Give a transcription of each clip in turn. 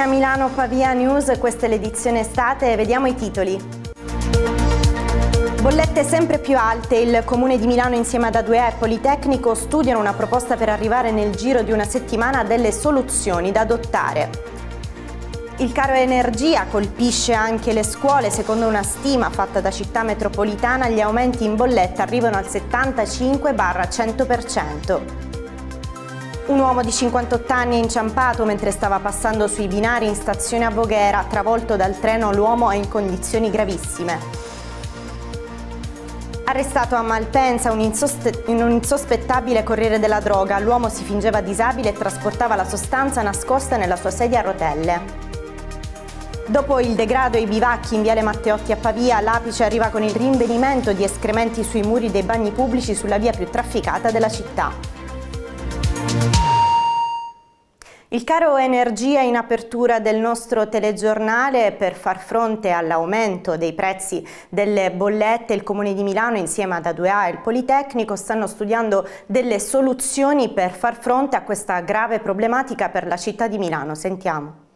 a Milano Pavia News, questa è l'edizione estate, vediamo i titoli. Bollette sempre più alte, il Comune di Milano insieme ad A2A e Politecnico studiano una proposta per arrivare nel giro di una settimana a delle soluzioni da adottare. Il caro energia colpisce anche le scuole, secondo una stima fatta da città metropolitana gli aumenti in bolletta arrivano al 75-100%. Un uomo di 58 anni è inciampato mentre stava passando sui binari in stazione a Voghera, travolto dal treno l'uomo è in condizioni gravissime. Arrestato a Malpensa un, un insospettabile corriere della droga, l'uomo si fingeva disabile e trasportava la sostanza nascosta nella sua sedia a rotelle. Dopo il degrado e i bivacchi in Viale Matteotti a Pavia, l'Apice arriva con il rinvenimento di escrementi sui muri dei bagni pubblici sulla via più trafficata della città. Il caro energia in apertura del nostro telegiornale per far fronte all'aumento dei prezzi delle bollette, il Comune di Milano insieme ad A2A e il Politecnico stanno studiando delle soluzioni per far fronte a questa grave problematica per la città di Milano. Sentiamo.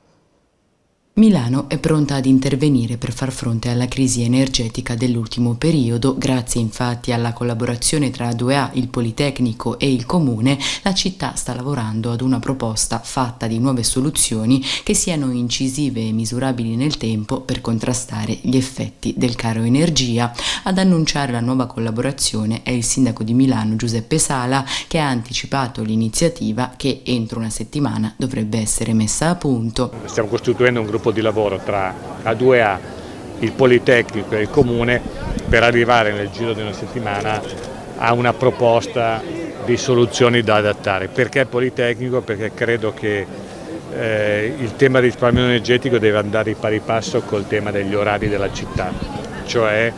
Milano è pronta ad intervenire per far fronte alla crisi energetica dell'ultimo periodo, grazie infatti alla collaborazione tra 2A, il Politecnico e il Comune, la città sta lavorando ad una proposta fatta di nuove soluzioni che siano incisive e misurabili nel tempo per contrastare gli effetti del caro energia. Ad annunciare la nuova collaborazione è il sindaco di Milano Giuseppe Sala che ha anticipato l'iniziativa che entro una settimana dovrebbe essere messa a punto. Stiamo costituendo un gruppo gruppo di lavoro tra A2A, il Politecnico e il Comune per arrivare nel giro di una settimana a una proposta di soluzioni da adattare. Perché Politecnico? Perché credo che eh, il tema del risparmio energetico deve andare di pari passo col tema degli orari della città, cioè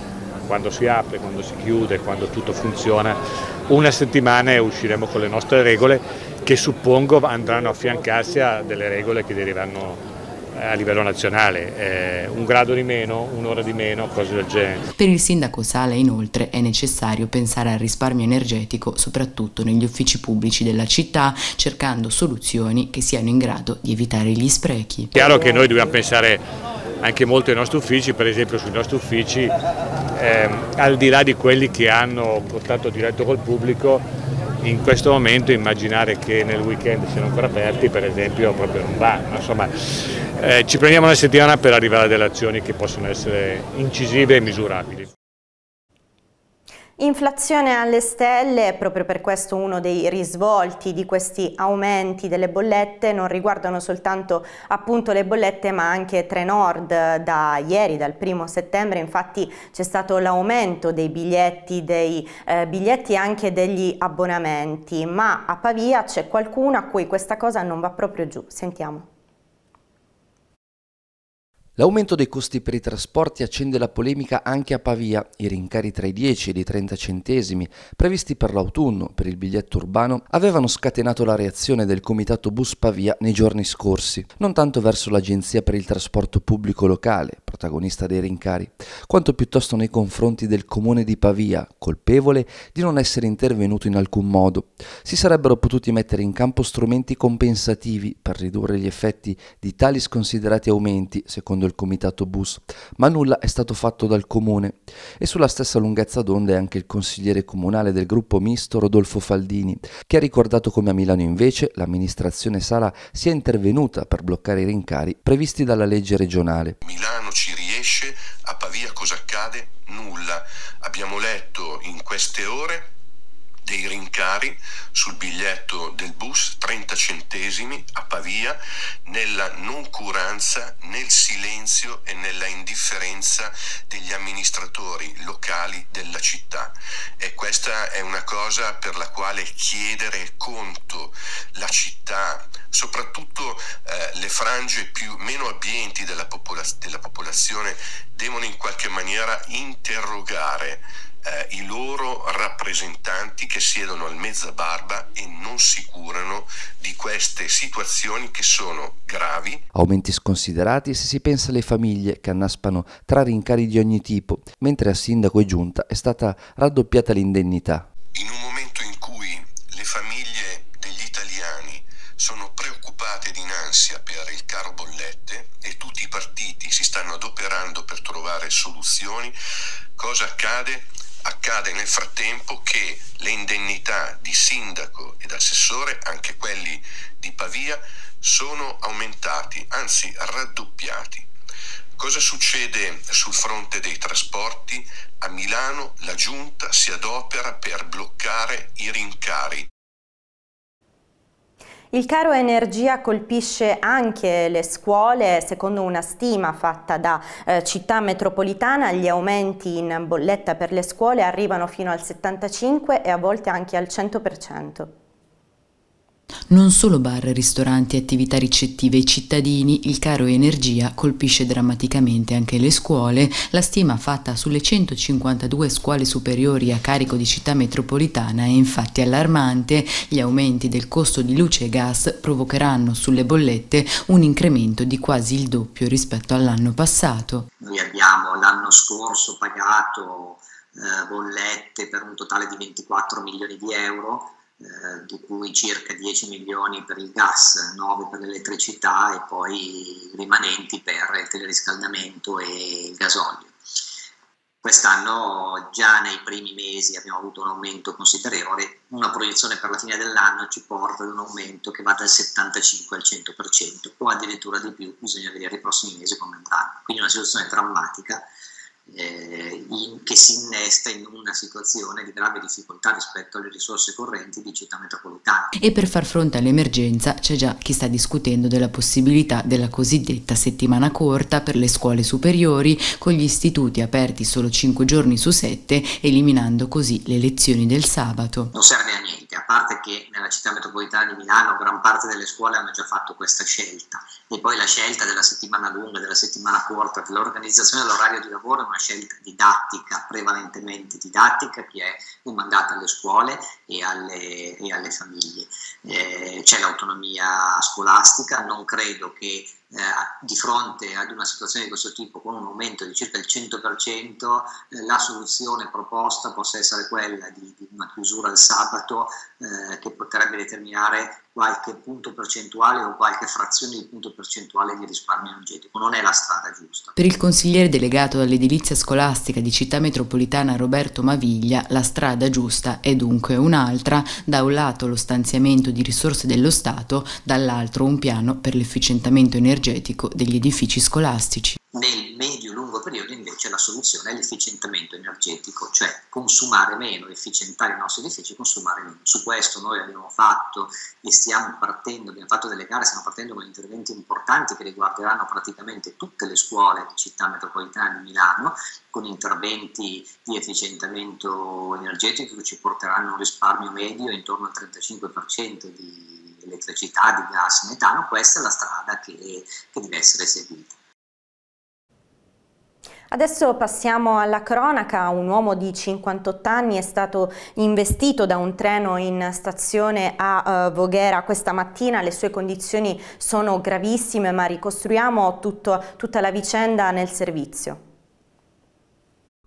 quando si apre, quando si chiude, quando tutto funziona. Una settimana e usciremo con le nostre regole che suppongo andranno a affiancarsi a delle regole che deriveranno a livello nazionale, eh, un grado di meno, un'ora di meno, cose del genere. Per il sindaco Sala inoltre è necessario pensare al risparmio energetico soprattutto negli uffici pubblici della città cercando soluzioni che siano in grado di evitare gli sprechi. È chiaro che noi dobbiamo pensare anche molto ai nostri uffici, per esempio sui nostri uffici, eh, al di là di quelli che hanno contatto diretto col pubblico, in questo momento immaginare che nel weekend siano ancora aperti per esempio proprio non va, insomma eh, ci prendiamo una settimana per arrivare a delle azioni che possono essere incisive e misurabili. Inflazione alle stelle, proprio per questo uno dei risvolti di questi aumenti delle bollette non riguardano soltanto appunto le bollette ma anche Trenord da ieri, dal primo settembre infatti c'è stato l'aumento dei biglietti, dei eh, biglietti anche degli abbonamenti ma a Pavia c'è qualcuno a cui questa cosa non va proprio giù, sentiamo. L'aumento dei costi per i trasporti accende la polemica anche a Pavia. I rincari tra i 10 e i 30 centesimi previsti per l'autunno per il biglietto urbano avevano scatenato la reazione del comitato Bus Pavia nei giorni scorsi, non tanto verso l'Agenzia per il trasporto pubblico locale, protagonista dei rincari, quanto piuttosto nei confronti del comune di Pavia, colpevole di non essere intervenuto in alcun modo. Si sarebbero potuti mettere in campo strumenti compensativi per ridurre gli effetti di tali sconsiderati aumenti, secondo il comitato bus, ma nulla è stato fatto dal comune e sulla stessa lunghezza d'onda è anche il consigliere comunale del gruppo misto Rodolfo Faldini, che ha ricordato come a Milano invece l'amministrazione Sala sia intervenuta per bloccare i rincari previsti dalla legge regionale. Milano ci riesce, a Pavia cosa accade? Nulla. Abbiamo letto in queste ore dei rincari sul biglietto del bus, 30 centesimi a Pavia, nella noncuranza, nel silenzio e nella indifferenza degli amministratori locali della città. E questa è una cosa per la quale chiedere conto la città, soprattutto eh, le frange più, meno abbienti della, popola della popolazione, devono in qualche maniera interrogare eh, i loro rappresentanti che siedono al mezza barba e non si curano di queste situazioni che sono gravi. Aumenti sconsiderati se si pensa alle famiglie che annaspano tra rincari di ogni tipo, mentre a sindaco e giunta è stata raddoppiata l'indennità. In un momento in cui le famiglie degli italiani sono preoccupate di in ansia per il caro bollette e tutti i partiti si stanno adoperando per trovare soluzioni, cosa accade? Accade nel frattempo che le indennità di sindaco ed assessore, anche quelli di Pavia, sono aumentati, anzi raddoppiati. Cosa succede sul fronte dei trasporti? A Milano la giunta si adopera per bloccare i rincari. Il caro energia colpisce anche le scuole, secondo una stima fatta da eh, Città Metropolitana gli aumenti in bolletta per le scuole arrivano fino al 75 e a volte anche al 100%. Non solo bar, ristoranti e attività ricettive, ai cittadini, il caro energia colpisce drammaticamente anche le scuole. La stima fatta sulle 152 scuole superiori a carico di città metropolitana è infatti allarmante. Gli aumenti del costo di luce e gas provocheranno sulle bollette un incremento di quasi il doppio rispetto all'anno passato. Noi abbiamo l'anno scorso pagato eh, bollette per un totale di 24 milioni di euro eh, di cui circa 10 milioni per il gas, 9 per l'elettricità e poi rimanenti per il teleriscaldamento e il gasolio. Quest'anno già nei primi mesi abbiamo avuto un aumento considerevole, una proiezione per la fine dell'anno ci porta ad un aumento che va dal 75 al 100% o addirittura di più, bisogna vedere i prossimi mesi come andranno. Quindi una situazione drammatica che si innesta in una situazione di grave difficoltà rispetto alle risorse correnti di città metropolitana. E per far fronte all'emergenza c'è già chi sta discutendo della possibilità della cosiddetta settimana corta per le scuole superiori, con gli istituti aperti solo 5 giorni su 7, eliminando così le lezioni del sabato. Non serve a niente a parte che nella città metropolitana di Milano gran parte delle scuole hanno già fatto questa scelta e poi la scelta della settimana lunga, della settimana corta, dell'organizzazione dell'orario di lavoro è una scelta didattica, prevalentemente didattica, che è un mandato alle scuole e alle, e alle famiglie. Eh, c'è l'autonomia scolastica, non credo che eh, di fronte ad una situazione di questo tipo con un aumento di circa il 100%, eh, la soluzione proposta possa essere quella di, di una chiusura del sabato eh, che potrebbe determinare qualche punto percentuale o qualche frazione di punto percentuale di risparmio energetico. Non è la strada giusta. Per il consigliere delegato all'edilizia scolastica di città metropolitana Roberto Maviglia, la strada giusta è dunque un'altra, da un lato lo stanziamento di risorse dello Stato, dall'altro un piano per l'efficientamento energetico energetico degli edifici scolastici. Nel medio-lungo periodo invece la soluzione è l'efficientamento energetico, cioè consumare meno, efficientare i nostri edifici, e consumare meno. Su questo noi abbiamo fatto e stiamo partendo, abbiamo fatto delle gare, stiamo partendo con interventi importanti che riguarderanno praticamente tutte le scuole di città metropolitana di Milano, con interventi di efficientamento energetico che ci porteranno a un risparmio medio intorno al 35% di elettricità, di gas, metano, questa è la strada che, che deve essere seguita. Adesso passiamo alla cronaca. Un uomo di 58 anni è stato investito da un treno in stazione a eh, Voghera questa mattina. Le sue condizioni sono gravissime, ma ricostruiamo tutto, tutta la vicenda nel servizio.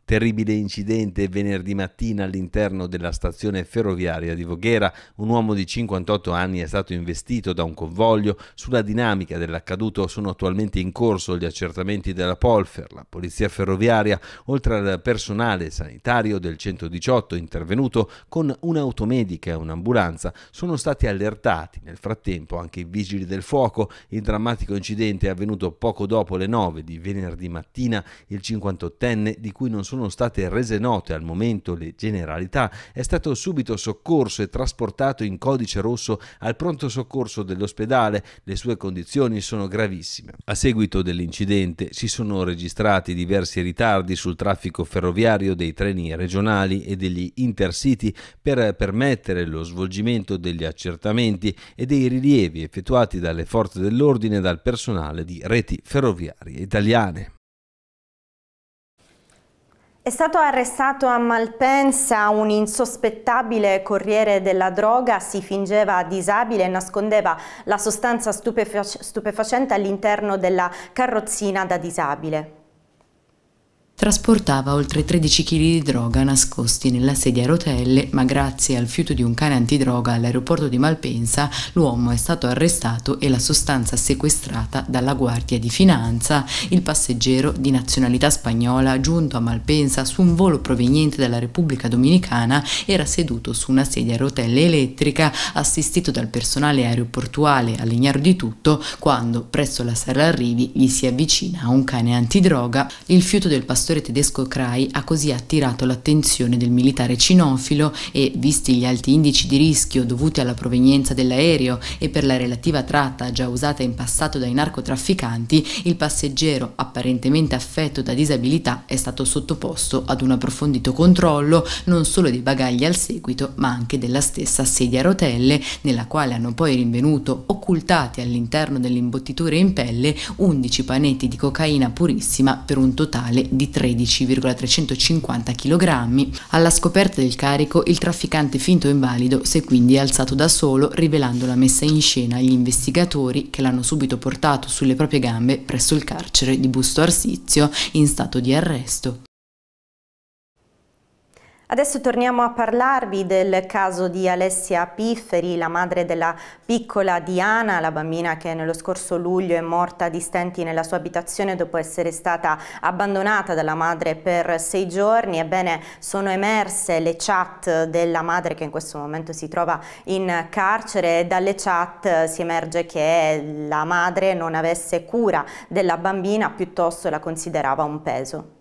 Terribile incidente venerdì mattina all'interno della stazione ferroviaria di Voghera. Un uomo di 58 anni è stato investito da un convoglio. Sulla dinamica dell'accaduto sono attualmente in corso gli accertamenti della Polfer, la polizia ferroviaria, oltre al personale sanitario del 118 intervenuto con un'automedica e un'ambulanza. Sono stati allertati nel frattempo anche i vigili del fuoco. Il drammatico incidente è avvenuto poco dopo le 9 di venerdì mattina. Il 58enne, di cui non sono sono state rese note al momento le generalità, è stato subito soccorso e trasportato in codice rosso al pronto soccorso dell'ospedale. Le sue condizioni sono gravissime. A seguito dell'incidente si sono registrati diversi ritardi sul traffico ferroviario dei treni regionali e degli intercity per permettere lo svolgimento degli accertamenti e dei rilievi effettuati dalle forze dell'ordine e dal personale di reti ferroviarie italiane. È stato arrestato a Malpensa un insospettabile corriere della droga, si fingeva disabile e nascondeva la sostanza stupefac stupefacente all'interno della carrozzina da disabile trasportava oltre 13 kg di droga nascosti nella sedia a rotelle, ma grazie al fiuto di un cane antidroga all'aeroporto di Malpensa l'uomo è stato arrestato e la sostanza sequestrata dalla Guardia di Finanza. Il passeggero di nazionalità spagnola giunto a Malpensa su un volo proveniente dalla Repubblica Dominicana era seduto su una sedia a rotelle elettrica assistito dal personale aeroportuale all'ignaro di tutto quando presso la Serra Arrivi gli si avvicina un cane antidroga. Il fiuto del pastore pastore tedesco Krai ha così attirato l'attenzione del militare cinofilo e, visti gli alti indici di rischio dovuti alla provenienza dell'aereo e per la relativa tratta già usata in passato dai narcotrafficanti, il passeggero, apparentemente affetto da disabilità, è stato sottoposto ad un approfondito controllo non solo dei bagagli al seguito, ma anche della stessa sedia a rotelle, nella quale hanno poi rinvenuto occultati all'interno dell'imbottitura in pelle 11 panetti di cocaina purissima per un totale di 3. 13,350 kg. Alla scoperta del carico il trafficante finto invalido si è quindi alzato da solo rivelando la messa in scena agli investigatori che l'hanno subito portato sulle proprie gambe presso il carcere di Busto Arsizio in stato di arresto. Adesso torniamo a parlarvi del caso di Alessia Pifferi, la madre della piccola Diana, la bambina che nello scorso luglio è morta di stenti nella sua abitazione dopo essere stata abbandonata dalla madre per sei giorni. Ebbene, sono emerse le chat della madre che in questo momento si trova in carcere e dalle chat si emerge che la madre non avesse cura della bambina, piuttosto la considerava un peso.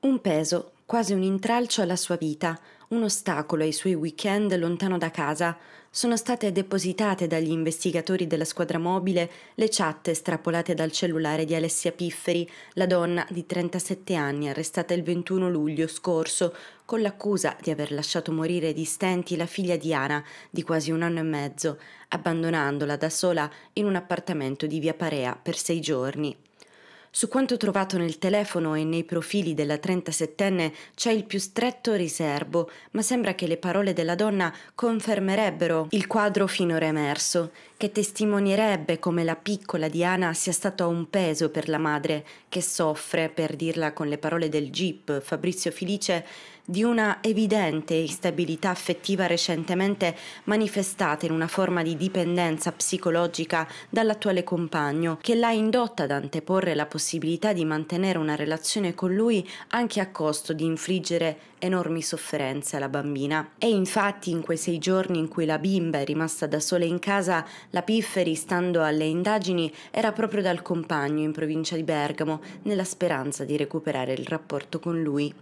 Un peso quasi un intralcio alla sua vita, un ostacolo ai suoi weekend lontano da casa, sono state depositate dagli investigatori della squadra mobile le chat estrapolate dal cellulare di Alessia Pifferi, la donna di 37 anni arrestata il 21 luglio scorso con l'accusa di aver lasciato morire di stenti la figlia Diana di quasi un anno e mezzo, abbandonandola da sola in un appartamento di Via Parea per sei giorni. Su quanto trovato nel telefono e nei profili della 37enne c'è il più stretto riserbo, ma sembra che le parole della donna confermerebbero il quadro finora emerso, che testimonierebbe come la piccola Diana sia stata un peso per la madre, che soffre, per dirla con le parole del GIP Fabrizio Felice, di una evidente instabilità affettiva recentemente manifestata in una forma di dipendenza psicologica dall'attuale compagno, che l'ha indotta ad anteporre la possibilità di mantenere una relazione con lui anche a costo di infliggere enormi sofferenze alla bambina. E infatti in quei sei giorni in cui la bimba è rimasta da sola in casa, la Pifferi, stando alle indagini, era proprio dal compagno in provincia di Bergamo, nella speranza di recuperare il rapporto con lui.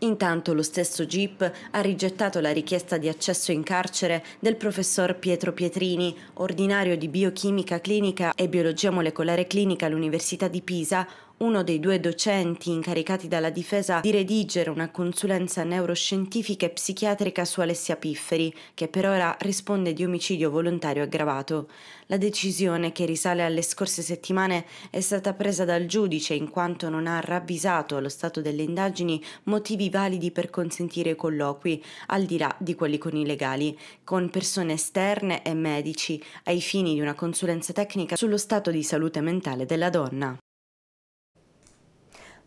Intanto lo stesso GIP ha rigettato la richiesta di accesso in carcere del professor Pietro Pietrini, ordinario di biochimica clinica e biologia molecolare clinica all'Università di Pisa, uno dei due docenti incaricati dalla difesa di redigere una consulenza neuroscientifica e psichiatrica su Alessia Pifferi, che per ora risponde di omicidio volontario aggravato. La decisione, che risale alle scorse settimane, è stata presa dal giudice in quanto non ha ravvisato allo stato delle indagini motivi validi per consentire colloqui, al di là di quelli con i legali, con persone esterne e medici, ai fini di una consulenza tecnica sullo stato di salute mentale della donna.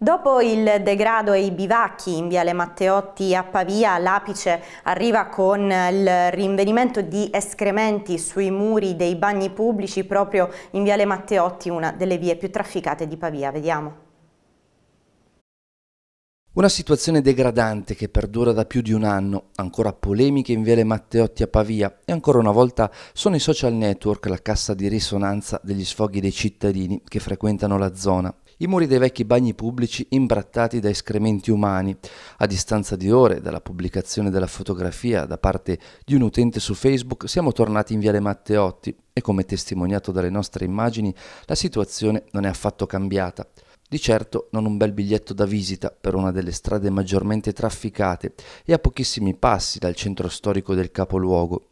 Dopo il degrado e i bivacchi in Viale Matteotti a Pavia, l'Apice arriva con il rinvenimento di escrementi sui muri dei bagni pubblici proprio in Viale Matteotti, una delle vie più trafficate di Pavia. Vediamo. Una situazione degradante che perdura da più di un anno, ancora polemiche in Viale Matteotti a Pavia e ancora una volta sono i social network la cassa di risonanza degli sfoghi dei cittadini che frequentano la zona i muri dei vecchi bagni pubblici imbrattati da escrementi umani. A distanza di ore dalla pubblicazione della fotografia da parte di un utente su Facebook siamo tornati in Viale Matteotti e come testimoniato dalle nostre immagini la situazione non è affatto cambiata. Di certo non un bel biglietto da visita per una delle strade maggiormente trafficate e a pochissimi passi dal centro storico del capoluogo.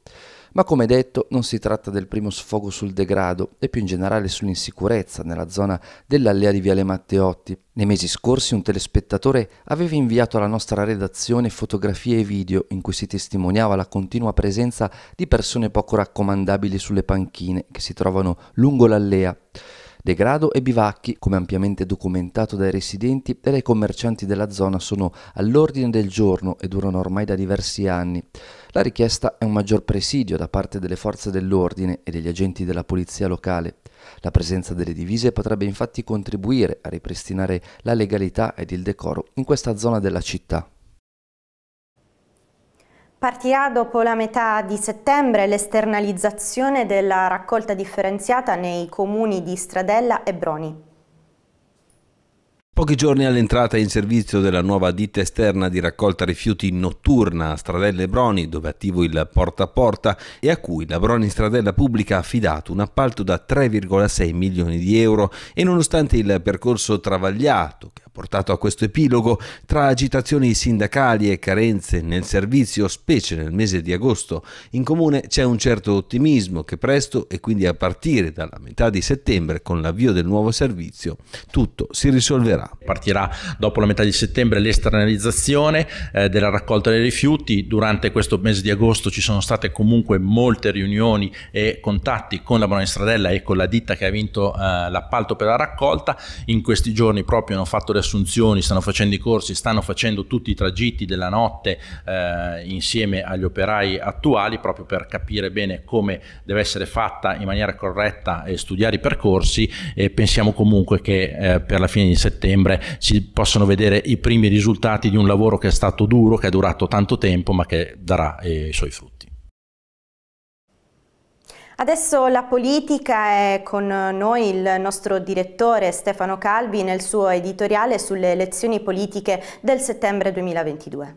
Ma come detto non si tratta del primo sfogo sul degrado e più in generale sull'insicurezza nella zona dell'allea di Viale Matteotti. Nei mesi scorsi un telespettatore aveva inviato alla nostra redazione fotografie e video in cui si testimoniava la continua presenza di persone poco raccomandabili sulle panchine che si trovano lungo l'allea. Degrado e bivacchi, come ampiamente documentato dai residenti e dai commercianti della zona, sono all'ordine del giorno e durano ormai da diversi anni. La richiesta è un maggior presidio da parte delle forze dell'ordine e degli agenti della polizia locale. La presenza delle divise potrebbe infatti contribuire a ripristinare la legalità ed il decoro in questa zona della città. Partirà dopo la metà di settembre l'esternalizzazione della raccolta differenziata nei comuni di Stradella e Broni. Pochi giorni all'entrata in servizio della nuova ditta esterna di raccolta rifiuti notturna a Stradella e Broni, dove attivo il porta a porta e a cui la Broni Stradella Pubblica ha affidato un appalto da 3,6 milioni di euro e nonostante il percorso travagliato che portato a questo epilogo tra agitazioni sindacali e carenze nel servizio, specie nel mese di agosto. In comune c'è un certo ottimismo che presto e quindi a partire dalla metà di settembre con l'avvio del nuovo servizio tutto si risolverà. Partirà dopo la metà di settembre l'esternalizzazione eh, della raccolta dei rifiuti. Durante questo mese di agosto ci sono state comunque molte riunioni e contatti con la Bonani Stradella e con la ditta che ha vinto eh, l'appalto per la raccolta. In questi giorni proprio hanno fatto le assunzioni, stanno facendo i corsi, stanno facendo tutti i tragitti della notte eh, insieme agli operai attuali proprio per capire bene come deve essere fatta in maniera corretta e studiare i percorsi e pensiamo comunque che eh, per la fine di settembre si possano vedere i primi risultati di un lavoro che è stato duro, che è durato tanto tempo ma che darà eh, i suoi frutti. Adesso la politica è con noi il nostro direttore Stefano Calvi nel suo editoriale sulle elezioni politiche del settembre 2022.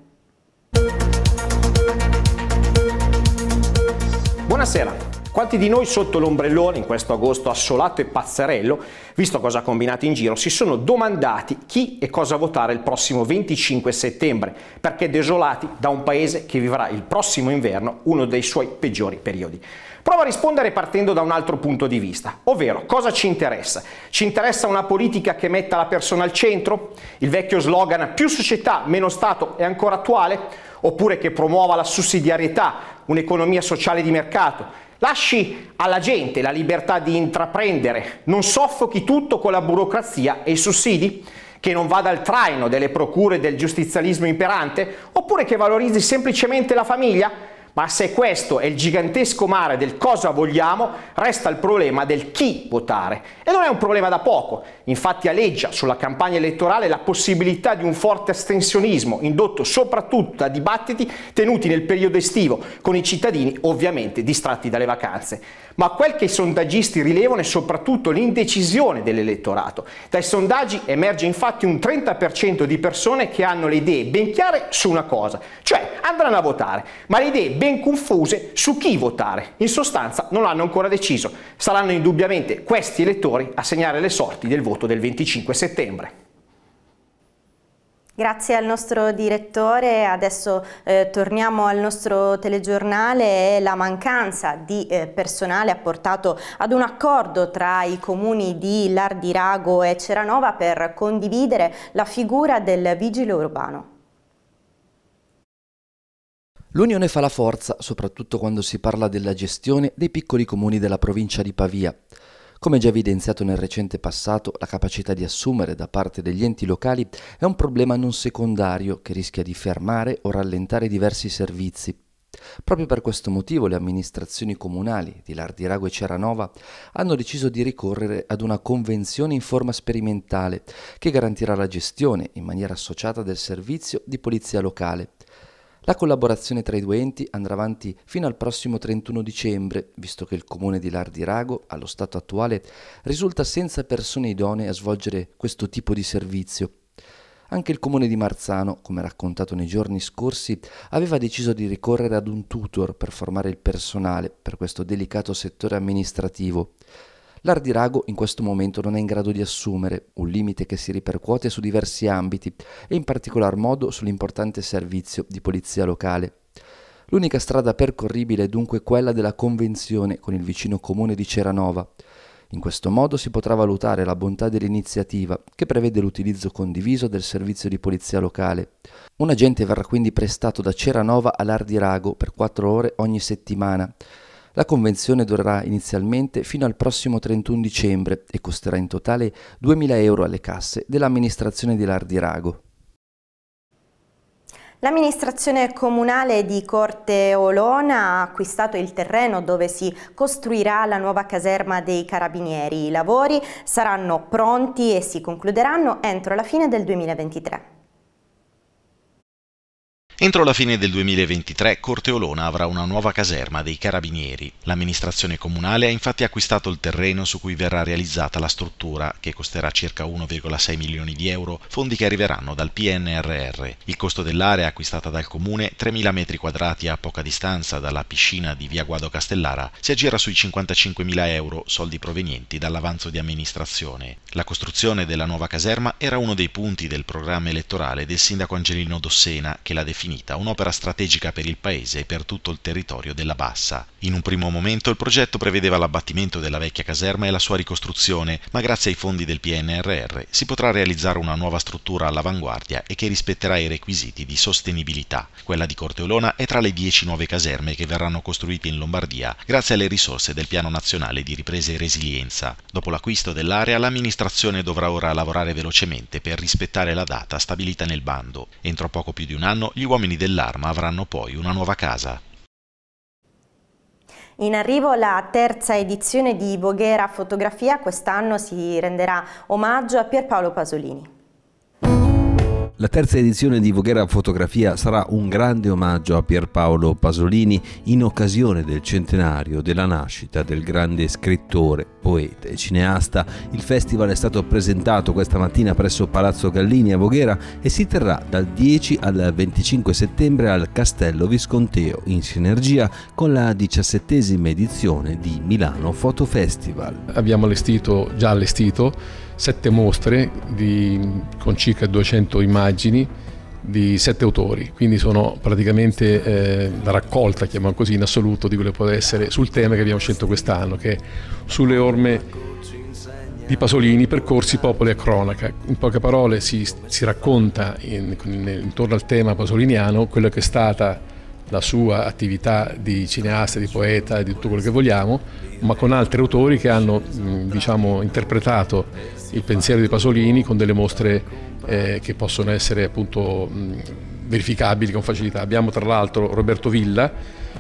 Buonasera. Quanti di noi sotto l'ombrellone in questo agosto assolato e pazzerello, visto cosa ha combinato in giro, si sono domandati chi e cosa votare il prossimo 25 settembre, perché desolati da un paese che vivrà il prossimo inverno uno dei suoi peggiori periodi. Prova a rispondere partendo da un altro punto di vista, ovvero cosa ci interessa? Ci interessa una politica che metta la persona al centro? Il vecchio slogan più società, meno Stato è ancora attuale? Oppure che promuova la sussidiarietà, un'economia sociale di mercato? Lasci alla gente la libertà di intraprendere, non soffochi tutto con la burocrazia e i sussidi? che non vada al traino delle procure del giustizialismo imperante, oppure che valorizzi semplicemente la famiglia, ma se questo è il gigantesco mare del cosa vogliamo, resta il problema del chi votare. E non è un problema da poco. Infatti alleggia sulla campagna elettorale la possibilità di un forte astensionismo, indotto soprattutto da dibattiti tenuti nel periodo estivo, con i cittadini ovviamente distratti dalle vacanze. Ma quel che i sondaggisti rilevano è soprattutto l'indecisione dell'elettorato. Dai sondaggi emerge infatti un 30% di persone che hanno le idee ben chiare su una cosa, cioè andranno a votare, ma le idee ben confuse su chi votare. In sostanza non hanno ancora deciso. Saranno indubbiamente questi elettori a segnare le sorti del voto del 25 settembre. Grazie al nostro direttore, adesso eh, torniamo al nostro telegiornale la mancanza di eh, personale ha portato ad un accordo tra i comuni di Lardirago e Ceranova per condividere la figura del vigile urbano. L'unione fa la forza, soprattutto quando si parla della gestione dei piccoli comuni della provincia di Pavia. Come già evidenziato nel recente passato, la capacità di assumere da parte degli enti locali è un problema non secondario che rischia di fermare o rallentare diversi servizi. Proprio per questo motivo le amministrazioni comunali di Lardirago e Ceranova hanno deciso di ricorrere ad una convenzione in forma sperimentale che garantirà la gestione in maniera associata del servizio di polizia locale, la collaborazione tra i due enti andrà avanti fino al prossimo 31 dicembre, visto che il comune di Lardirago, allo stato attuale, risulta senza persone idonee a svolgere questo tipo di servizio. Anche il comune di Marzano, come raccontato nei giorni scorsi, aveva deciso di ricorrere ad un tutor per formare il personale per questo delicato settore amministrativo. L'ardirago in questo momento non è in grado di assumere, un limite che si ripercuote su diversi ambiti e in particolar modo sull'importante servizio di polizia locale. L'unica strada percorribile è dunque quella della convenzione con il vicino comune di Ceranova. In questo modo si potrà valutare la bontà dell'iniziativa che prevede l'utilizzo condiviso del servizio di polizia locale. Un agente verrà quindi prestato da Ceranova all'Ardirago per 4 ore ogni settimana la convenzione durerà inizialmente fino al prossimo 31 dicembre e costerà in totale 2.000 euro alle casse dell'amministrazione di Lardirago. L'amministrazione comunale di Corte Olona ha acquistato il terreno dove si costruirà la nuova caserma dei carabinieri. I lavori saranno pronti e si concluderanno entro la fine del 2023. Entro la fine del 2023 Corteolona avrà una nuova caserma dei carabinieri. L'amministrazione comunale ha infatti acquistato il terreno su cui verrà realizzata la struttura, che costerà circa 1,6 milioni di euro, fondi che arriveranno dal PNRR. Il costo dell'area acquistata dal comune, 3.000 metri quadrati a poca distanza dalla piscina di via Guado Castellara, si aggira sui 55.000 euro, soldi provenienti dall'avanzo di amministrazione. La costruzione della nuova caserma era uno dei punti del programma elettorale del sindaco Angelino Dossena, che la definì definita un'opera strategica per il paese e per tutto il territorio della Bassa. In un primo momento il progetto prevedeva l'abbattimento della vecchia caserma e la sua ricostruzione, ma grazie ai fondi del PNRR si potrà realizzare una nuova struttura all'avanguardia e che rispetterà i requisiti di sostenibilità. Quella di Corteolona è tra le 10 nuove caserme che verranno costruite in Lombardia grazie alle risorse del Piano Nazionale di Ripresa e Resilienza. Dopo l'acquisto dell'area l'amministrazione dovrà ora lavorare velocemente per rispettare la data stabilita nel bando. Entro poco più di un anno gli uomini uomini dell'arma avranno poi una nuova casa. In arrivo la terza edizione di Voghera Fotografia, quest'anno si renderà omaggio a Pierpaolo Pasolini. La terza edizione di Voghera Fotografia sarà un grande omaggio a Pierpaolo Pasolini in occasione del centenario della nascita del grande scrittore, poeta e cineasta. Il festival è stato presentato questa mattina presso Palazzo Gallini a Voghera e si terrà dal 10 al 25 settembre al Castello Visconteo in sinergia con la diciassettesima edizione di Milano Foto Festival. Abbiamo allestito, già allestito sette mostre di, con circa 200 immagini di sette autori, quindi sono praticamente eh, la raccolta, chiamiamo così, in assoluto di quello che può essere sul tema che abbiamo scelto quest'anno, che è sulle orme di Pasolini, percorsi, popoli e cronaca. In poche parole si, si racconta in, in, intorno al tema pasoliniano quella che è stata la sua attività di cineasta, di poeta e di tutto quello che vogliamo, ma con altri autori che hanno diciamo, interpretato il pensiero di Pasolini con delle mostre eh, che possono essere appunto verificabili con facilità. Abbiamo tra l'altro Roberto Villa,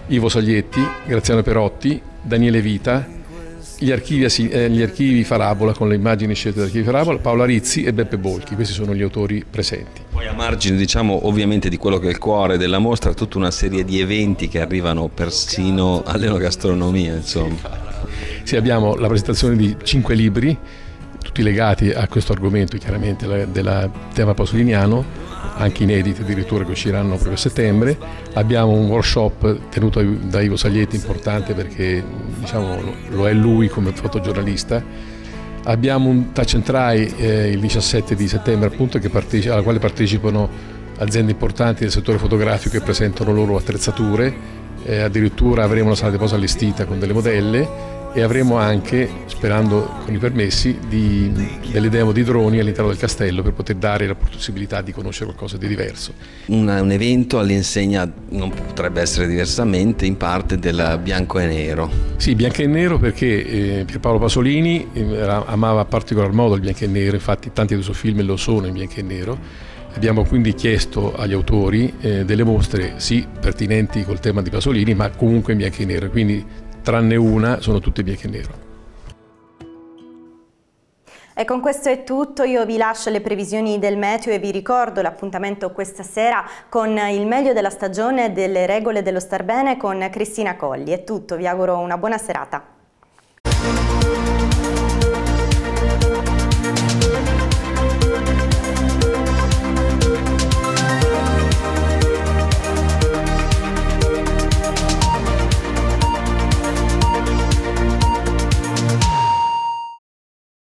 Ivo Saglietti, Graziano Perotti, Daniele Vita, gli archivi, eh, gli archivi, Farabola con le immagini scelte dagli archivi Farabola, Paola Rizzi e Beppe Bolchi, questi sono gli autori presenti. Poi a margine diciamo ovviamente di quello che è il cuore della mostra, tutta una serie di eventi che arrivano persino all'enogastronomia insomma. Sì, abbiamo la presentazione di cinque libri, tutti legati a questo argomento chiaramente della, del tema pasoliniano, anche inediti addirittura che usciranno proprio a settembre. Abbiamo un workshop tenuto da Ivo Saglietti importante perché diciamo, lo è lui come fotogiornalista. Abbiamo un touch and try eh, il 17 di settembre appunto parteci- alla quale partecipano aziende importanti del settore fotografico che presentano loro attrezzature, eh, addirittura avremo una sala di posa allestita con delle modelle e avremo anche, sperando con i permessi, di, delle demo di droni all'interno del castello per poter dare la possibilità di conoscere qualcosa di diverso. Un, un evento all'insegna non potrebbe essere diversamente in parte del bianco e nero. Sì, bianco e nero perché eh, Pierpaolo Pasolini eh, era, amava in particolar modo il bianco e nero, infatti tanti dei suoi film lo sono in bianco e nero. Abbiamo quindi chiesto agli autori eh, delle mostre, sì, pertinenti col tema di Pasolini, ma comunque in bianco e nero, quindi tranne una sono tutte bianche e nero. E con questo è tutto, io vi lascio le previsioni del meteo e vi ricordo l'appuntamento questa sera con il meglio della stagione delle regole dello star bene con Cristina Colli. È tutto, vi auguro una buona serata.